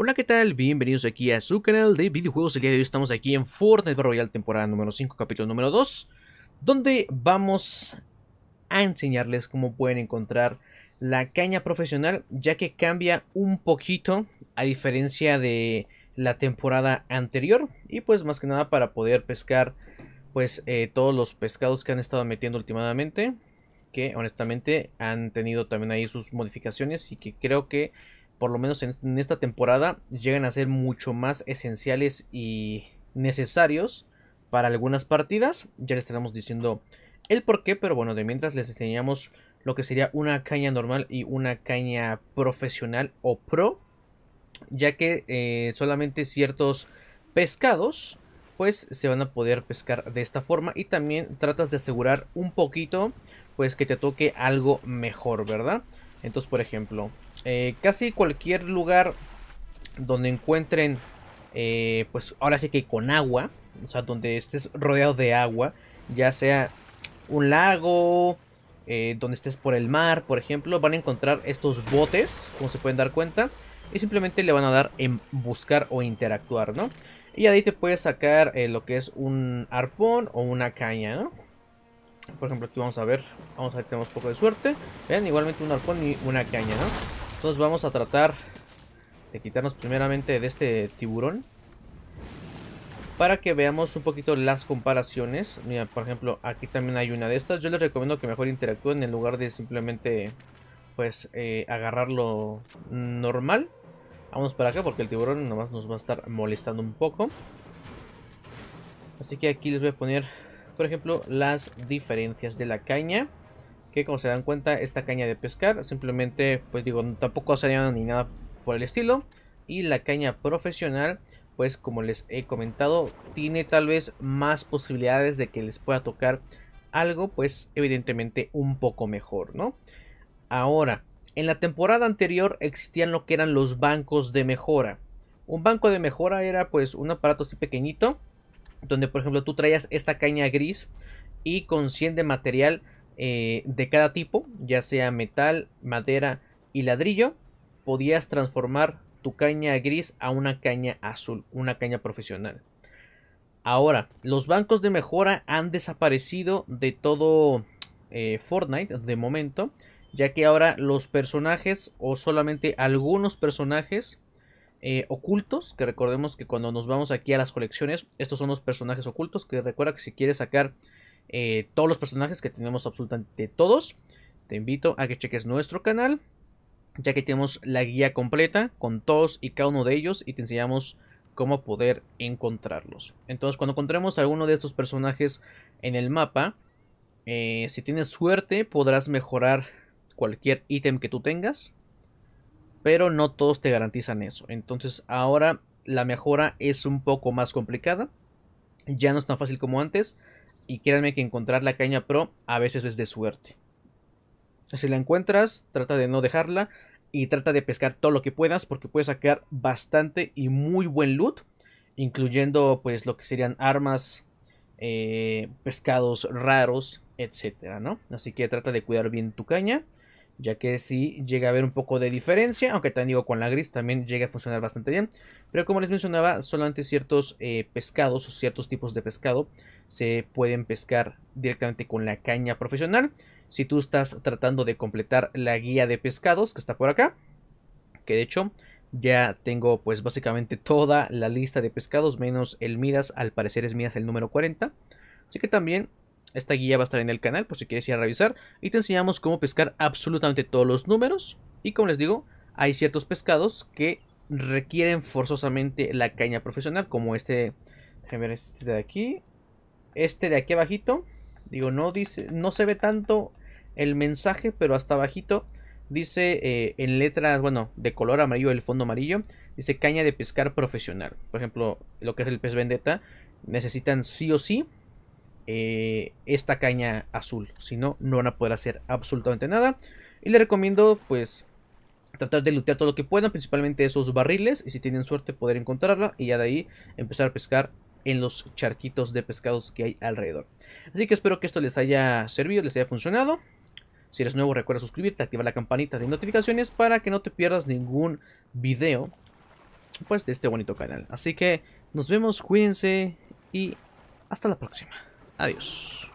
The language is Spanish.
Hola, ¿qué tal? Bienvenidos aquí a su canal de videojuegos. El día de hoy estamos aquí en Fortnite Royal temporada número 5, capítulo número 2, donde vamos a enseñarles cómo pueden encontrar la caña profesional, ya que cambia un poquito a diferencia de la temporada anterior y pues más que nada para poder pescar pues eh, todos los pescados que han estado metiendo últimamente que honestamente han tenido también ahí sus modificaciones y que creo que por lo menos en, esta temporada, llegan a ser mucho más esenciales y necesarios para algunas partidas. Ya les estaremos diciendo el por qué, pero bueno, de mientras les enseñamos lo que sería una caña normal y una caña profesional o pro, ya que eh, solamente ciertos pescados pues se van a poder pescar de esta forma y también tratas de asegurar un poquito pues que te toque algo mejor, ¿verdad? Entonces, por ejemplo, eh, casi cualquier lugar donde encuentren, eh, pues ahora sí que con agua, o sea, donde estés rodeado de agua, ya sea un lago, eh, donde estés por el mar, por ejemplo, van a encontrar estos botes, como se pueden dar cuenta, y simplemente le van a dar en buscar o interactuar, ¿no? Y ahí te puedes sacar lo que es un arpón o una caña, ¿no? Por ejemplo, aquí vamos a ver, vamos a ver, tenemos poco de suerte. Vean, igualmente un arpón y una caña, ¿no? Entonces vamos a tratar de quitarnos primeramente de este tiburón. Para que veamos un poquito las comparaciones. Mira, por ejemplo, aquí también hay una de estas. Yo les recomiendo que mejor interactúen en lugar de simplemente pues eh, agarrarlo normal. Vamos para acá porque el tiburón nomás nos va a estar molestando un poco. Así que aquí les voy a poner, por ejemplo, las diferencias de la caña como se dan cuenta esta caña de pescar simplemente pues digo tampoco se dañado ni nada por el estilo y la caña profesional pues como les he comentado tiene tal vez más posibilidades de que les pueda tocar algo pues evidentemente un poco mejor no ahora en la temporada anterior existían lo que eran los bancos de mejora un banco de mejora era pues un aparato así pequeñito donde por ejemplo tú traías esta caña gris y con 100 material eh, de cada tipo, ya sea metal, madera y ladrillo, podías transformar tu caña gris a una caña azul, una caña profesional. Ahora, los bancos de mejora han desaparecido de todo eh, Fortnite de momento, ya que ahora los personajes o solamente algunos personajes eh, ocultos, que recordemos que cuando nos vamos aquí a las colecciones, estos son los personajes ocultos, que recuerda que si quieres sacar eh, todos los personajes que tenemos absolutamente todos. Te invito a que cheques nuestro canal, ya que tenemos la guía completa con todos y cada uno de ellos y te enseñamos cómo poder encontrarlos. Entonces, cuando encontremos alguno de estos personajes en el mapa, eh, si tienes suerte podrás mejorar cualquier ítem que tú tengas, pero no todos te garantizan eso. Entonces, ahora la mejora es un poco más complicada, ya no es tan fácil como antes y créanme que encontrar la caña pro a veces es de suerte. Si la encuentras, trata de no dejarla y trata de pescar todo lo que puedas porque puedes sacar bastante y muy buen loot, incluyendo pues lo que serían armas, eh, pescados raros, etcétera, ¿no? Así que trata de cuidar bien tu caña ya que si llega a haber un poco de diferencia, aunque también digo con la gris también llega a funcionar bastante bien, pero como les mencionaba, solamente ciertos eh, pescados o ciertos tipos de pescado se pueden pescar directamente con la caña profesional. Si tú estás tratando de completar la guía de pescados que está por acá, que de hecho ya tengo pues básicamente toda la lista de pescados menos el Midas, al parecer es Midas el número 40. Así que también esta guía va a estar en el canal por si quieres ir a revisar. Y te enseñamos cómo pescar absolutamente todos los números. Y como les digo, hay ciertos pescados que requieren forzosamente la caña profesional. Como este, ver este de aquí. Este de aquí abajito. Digo, no dice, no se ve tanto el mensaje, pero hasta abajito dice eh, en letras, bueno, de color amarillo, el fondo amarillo, dice caña de pescar profesional. Por ejemplo, lo que es el pez vendetta, necesitan sí o sí eh, esta caña azul. Si no, no van a poder hacer absolutamente nada. Y les recomiendo pues tratar de lootear todo lo que puedan, principalmente esos barriles. Y si tienen suerte poder encontrarla y ya de ahí empezar a pescar en los charquitos de pescados que hay alrededor. Así que espero que esto les haya servido, les haya funcionado. Si eres nuevo recuerda suscribirte, activar la campanita de notificaciones para que no te pierdas ningún video pues de este bonito canal. Así que nos vemos, cuídense y hasta la próxima. Adiós.